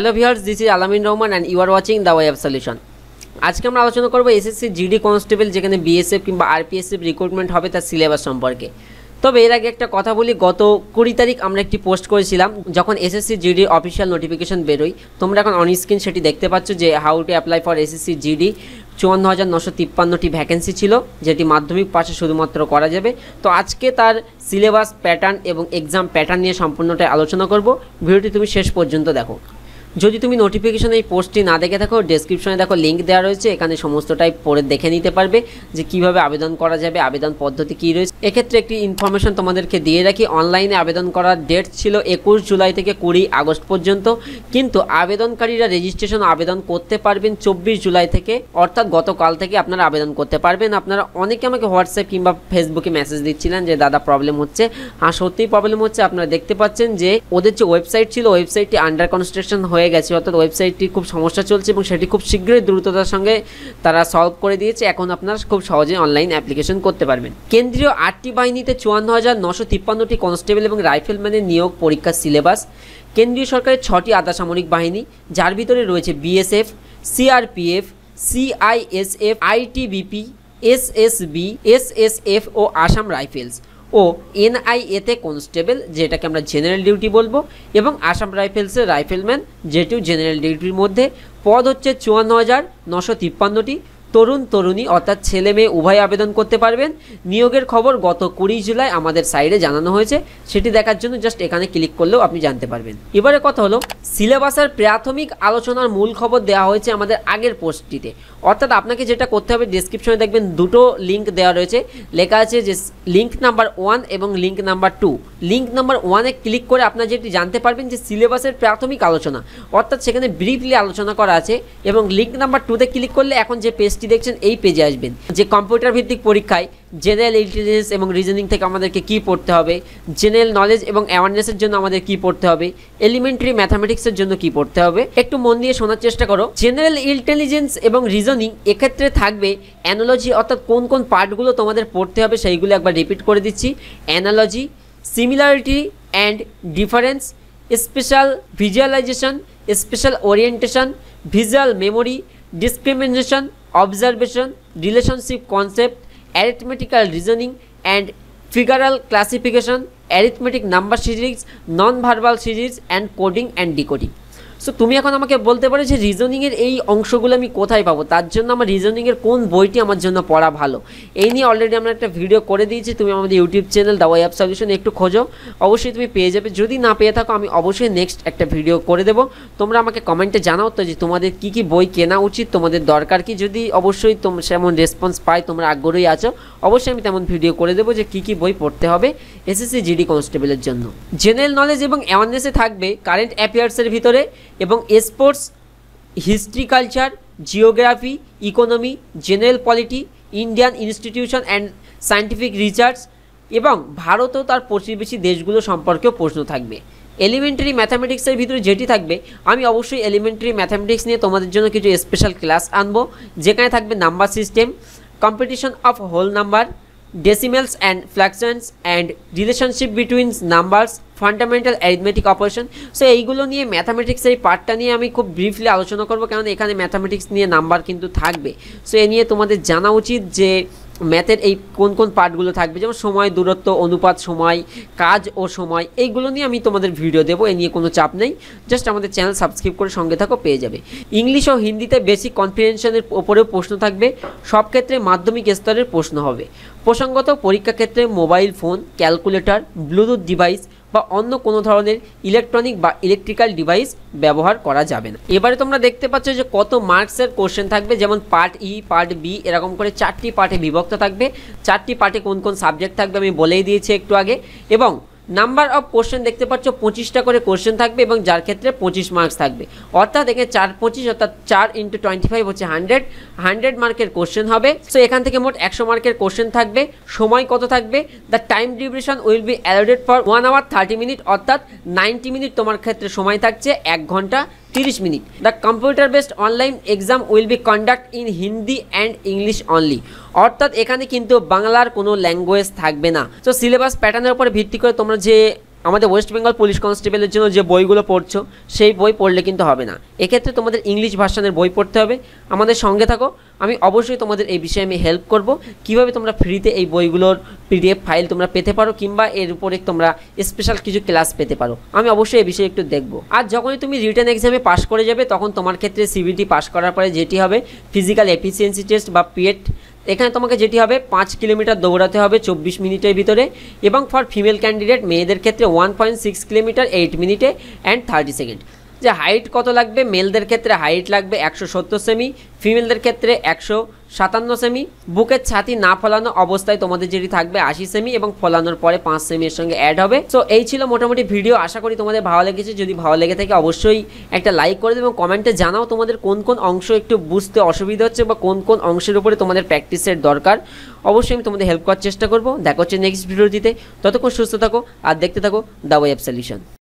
Hello viewers this is Alamin Rahman and you are watching the web solution আজকে আমরা আলোচনা করবো এসএসসি জিডি কনস্টেবল যেখানে বিএসএফ কিংবা আরপিএসএফ রিক্রুটমেন্ট হবে তার সিলেবাস সম্পর্কে তবে এর আগে একটা কথা বলি গত কুড়ি তারিখ আমরা একটি পোস্ট করেছিলাম যখন এসএসসি জিডি অফিসিয়াল নোটিফিকেশন বেরোয় তোমরা এখন অন স্ক্রিন সেটি দেখতে পাচ্ছ যে how to apply for SSC GD চুয়ান্ন হাজার নশো তিপ্পান্নটি ভ্যাকেন্সি ছিল যেটি মাধ্যমিক পাশে শুধুমাত্র করা যাবে তো আজকে তার সিলেবাস প্যাটার্ন এবং এক্সাম প্যাটার্ন নিয়ে সম্পূর্ণটাই আলোচনা করব ভিডিওটি তুমি শেষ পর্যন্ত দেখো যদি তুমি নোটিফিকেশন এই পোস্টটি না দেখে থাকো ডেসক্রিপশনে দেখো লিঙ্ক দেওয়া রয়েছে এখানে সমস্তটাই পড়ে দেখে নিতে পারবে যে কিভাবে আবেদন করা যাবে আবেদন পদ্ধতি কী রয়েছে এক্ষেত্রে একটি ইনফরমেশন তোমাদেরকে দিয়ে রাখি অনলাইনে আবেদন করার ডেট ছিল একুশ জুলাই থেকে কুড়ি আগস্ট পর্যন্ত কিন্তু আবেদনকারীরা রেজিস্ট্রেশন আবেদন করতে পারবেন চব্বিশ জুলাই থেকে অর্থাৎ গতকাল থেকে আপনারা আবেদন করতে পারবেন আপনারা অনেকে আমাকে হোয়াটসঅ্যাপ কিংবা ফেসবুকে মেসেজ দিচ্ছিলেন যে দাদা প্রবলেম হচ্ছে হ্যাঁ সত্যিই প্রবলেম হচ্ছে আপনারা দেখতে পাচ্ছেন যে ওদের যে ওয়েবসাইট ছিল ওয়েবসাইটটি আন্ডার কনস্ট্রাকশন হয়ে হয়ে গেছে অর্থাৎ ওয়েবসাইটটি খুব সমস্যা চলছে এবং সেটি খুব শীঘ্রই দ্রুততার সঙ্গে তারা সলভ করে দিয়েছে এখন আপনারা খুব সহজে অনলাইন অ্যাপ্লিকেশন করতে পারবেন কেন্দ্রীয় আটটি বাহিনীতে চুয়ান্ন হাজার নশো তিপ্পান্নটি কনস্টেবল এবং রাইফেলম্যানের নিয়োগ পরীক্ষার সিলেবাস কেন্দ্রীয় সরকারের ছটি আধাসামরিক বাহিনী যার ভিতরে রয়েছে BSF CRPF CISF ITBP SSB SSF ও আসাম রাইফেলস ও এনআইএতে কনস্টেবল যেটাকে আমরা জেনারেল ডিউটি বলবো এবং আসাম রাইফেলসের রাইফেলম্যান যেটিও জেনারেল ডিউটির মধ্যে পদ হচ্ছে চুয়ান্ন হাজার নশো তিপ্পান্নটি তরুণ তরুণী অর্থাৎ ছেলে মেয়ে উভয় আবেদন করতে পারবেন নিয়োগের খবর গত কুড়ি জুলাই আমাদের সাইডে জানানো হয়েছে সেটি দেখার জন্য জাস্ট এখানে ক্লিক করলেও আপনি জানতে পারবেন এবারে কথা হলো সিলেবাসের প্রাথমিক আলোচনার মূল খবর দেওয়া হয়েছে আমাদের আগের পোস্টটিতে অর্থাৎ আপনাকে যেটা করতে হবে ডিসক্রিপশনে দেখবেন দুটো লিঙ্ক দেওয়া রয়েছে লেখা আছে যে লিঙ্ক নাম্বার ওয়ান এবং link number two link number ওয়ানে ক্লিক করে আপনার যেটি জানতে পারবেন যে সিলেবাসের প্রাথমিক আলোচনা অর্থাৎ সেখানে ব্রিফলি আলোচনা করা আছে এবং লিঙ্ক নাম্বার টুতে ক্লিক করলে এখন যে পেস্ট পেজটি দেখছেন এই পেজে আসবেন যে কম্পিউটার ভিত্তিক পরীক্ষায় জেনারেল ইন্টেলিজেন্স এবং রিজনিং থেকে আমাদেরকে কি পড়তে হবে জেনারেল নলেজ এবং অ্যাওয়ারনেসের জন্য আমাদের কি পড়তে হবে এলিমেন্টারি ম্যাথামেটিক্সের জন্য কি পড়তে হবে একটু মন দিয়ে শোনার চেষ্টা করো জেনারেল ইন্টেলিজেন্স এবং রিজনিং এক্ষেত্রে থাকবে অ্যানোলজি অর্থাৎ কোন কোন পার্টগুলো তোমাদের পড়তে হবে সেইগুলো একবার রিপিট করে দিচ্ছি analogy similarity and difference spatial visualization spatial orientation visual memory discrimination, observation, relationship concept, arithmetical reasoning and figural classification, arithmetic number series, non-verbal series and coding and decoding. So তুমি এখন আমাকে বলতে পারো যে রিজনিংয়ের এই অংশগুলো আমি কোথায় পাবো তার জন্য আমার রিজনিংয়ের কোন বইটি আমার জন্য পড়া ভালো এই নিয়ে অলরেডি আমরা একটা ভিডিও করে দিয়েছি তুমি আমাদের YouTube channel the app solution একটু খোঁজো অবশ্যই তুমি পেয়ে যাবে যদি না পেয়ে থাকো আমি অবশ্যই নেক্সট একটা ভিডিও করে দেবো তোমরা আমাকে কমেন্টে জানাও তো যে তোমাদের কী কী বই কেনা উচিত তোমাদের দরকার কি যদি অবশ্যই তোম সেমন রেসপন্স পাই তোমরা আগ্রহী আছো অবশ্যই আমি তেমন ভিডিও করে দেবো যে কী কী বই পড়তে হবে এসএসসি জিডি কনস্টেবলের জন্য জেনারেল নলেজ এবং অ্যাওয়ারনেসে থাকবে কারেন্ট অ্যাফেয়ার্সের ভিতরে এবং sports history culture geography economy general polity Indian institution and scientific research এবং ভারত ও তার প্রতিবেশী দেশগুলো সম্পর্কেও প্রশ্ন থাকবে এলিমেন্টারি ম্যাথামেটিক্সের ভিতরে যেটি থাকবে আমি অবশ্যই এলিমেন্টারি ম্যাথামেটিক্স নিয়ে তোমাদের জন্য কিছু স্পেশাল ক্লাস আনবো যেখানে থাকবে number system competition of whole number decimals and fractions and relationship between numbers fundamental arithmetic operation so এইগুলো নিয়ে ম্যাথামেটিক্সের এই পার্টটা নিয়ে আমি খুব ব্রিফলি আলোচনা করবো কারণ এখানে ম্যাথামেটিক্স নিয়ে নাম্বার কিন্তু থাকবে সো এ নিয়ে তোমাদের জানা উচিত যে ম্যাথের এই কোন কোন পার্টগুলো থাকবে যেমন সময় দূরত্ব অনুপাত সময় কাজ ও সময় এইগুলো নিয়ে আমি তোমাদের ভিডিও দেবো এ নিয়ে কোনো চাপ নেই জাস্ট আমাদের চ্যানেল সাবস্ক্রাইব করে সঙ্গে থাকো পেয়ে যাবে ইংলিশ ও হিন্দিতে বেসিক কনফিডেন্সের ওপরেও প্রশ্ন থাকবে সব ক্ষেত্রে মাধ্যমিক স্তরের প্রশ্ন হবে প্রসঙ্গত পরীক্ষা ক্ষেত্রে mobile phone calculator bluetooth device বা অন্য কোনো ধরনের ইলেকট্রনিক বা ইলেকট্রিক্যাল ডিভাইস ব্যবহার করা যাবে না এবারে তোমরা দেখতে পাচ্ছ যে কত মার্কসের কোশ্চেন থাকবে যেমন পার্ট ই পার্ট বি এরকম করে চারটি পার্টে বিভক্ত থাকবে চারটি পার্টে কোন কোন সাবজেক্ট থাকবে আমি বলেই দিয়েছি একটু আগে এবং নাম্বার অফ কোশ্চেন দেখতে পাচ্ছ পঁচিশটা করে কোশ্চেন থাকবে এবং যার ক্ষেত্রে পঁচিশ মার্কস থাকবে অর্থাৎ এখানে চার পঁচিশ অর্থাৎ চার ইন্টু টোয়েন্টি ফাইভ হচ্ছে হান্ড্রেড হান্ড্রেড মার্কের কোশ্চেন হবে সো এখান থেকে মোট একশো মার্কের কোশ্চেন থাকবে সময় কত থাকবে the time duration will be allotted for one hour thirty minute অর্থাৎ নাইনটি মিনিট তোমার ক্ষেত্রে সময় থাকছে এক ঘন্টা তিরিশ minute the computer based online exam will be conduct in Hindi and English only অর্থাৎ এখানে কিন্তু বাংলার কোনো ল্যাঙ্গুয়েজ থাকবে না তো সিলেবাস প্যাটার্নের উপর ভিত্তি করে তোমরা যে আমাদের ওয়েস্ট বেঙ্গল পুলিশ কনস্টেবলের জন্য যে বইগুলো পড়ছো সেই বই পড়লে কিন্তু হবে না এক্ষেত্রে তোমাদের ইংলিশ ভার্সানের বই পড়তে হবে আমাদের সঙ্গে থাকো আমি অবশ্যই তোমাদের এই বিষয়ে আমি হেল্প করব কিভাবে তোমরা ফ্রিতে এই বইগুলোর পিডিএফ ফাইল তোমরা পেতে পারো কিংবা এর উপরে তোমরা স্পেশাল কিছু ক্লাস পেতে পারো আমি অবশ্যই এই বিষয়ে একটু দেখব আর যখনই তুমি রিটার্ন এক্সামে পাশ করে যাবে তখন তোমার ক্ষেত্রে সিবিটি পাশ করার পরে যেটি হবে ফিজিক্যাল এফিসিয়েন্সি টেস্ট বা পিএট এখানে তোমাকে যেটি হবে পাঁচ কিলোমিটার দৌড়াতে হবে চব্বিশ মিনিটের ভিতরে এবং ফর ফিমেল ক্যান্ডিডেট মেয়েদের ক্ষেত্রে one point six kilometre eight মিনিটে অ্যান্ড থার্টি সেকেন্ড যে হাইট কত লাগবে মেলদের ক্ষেত্রে হাইট লাগবে একশো সত্তর সেমি ফিমেলদের ক্ষেত্রে একশো সাতান্ন সেমি বুকের ছাতি না ফলানো অবস্থায় তোমাদের যেটি থাকবে আশি সেমি এবং ফলানোর পরে পাঁচ সেমি এর সঙ্গে অ্যাড হবে সো এই ছিল মোটামুটি ভিডিও আশা করি তোমাদের ভালো লেগেছে যদি ভালো লেগে থাকে অবশ্যই একটা লাইক করে দেবে এবং কমেন্টে জানাও তোমাদের কোন কোন অংশ একটু বুঝতে অসুবিধা হচ্ছে বা কোন কোন অংশের উপরে তোমাদের প্র্যাকটিসের দরকার অবশ্যই আমি তোমাদের হেল্প করার চেষ্টা করবো দেখা হচ্ছে নেক্সট ভিডিও দিতে ততক্ষণ সুস্থ থাকো আর দেখতে থাকো দা ওয়েব সলিউশন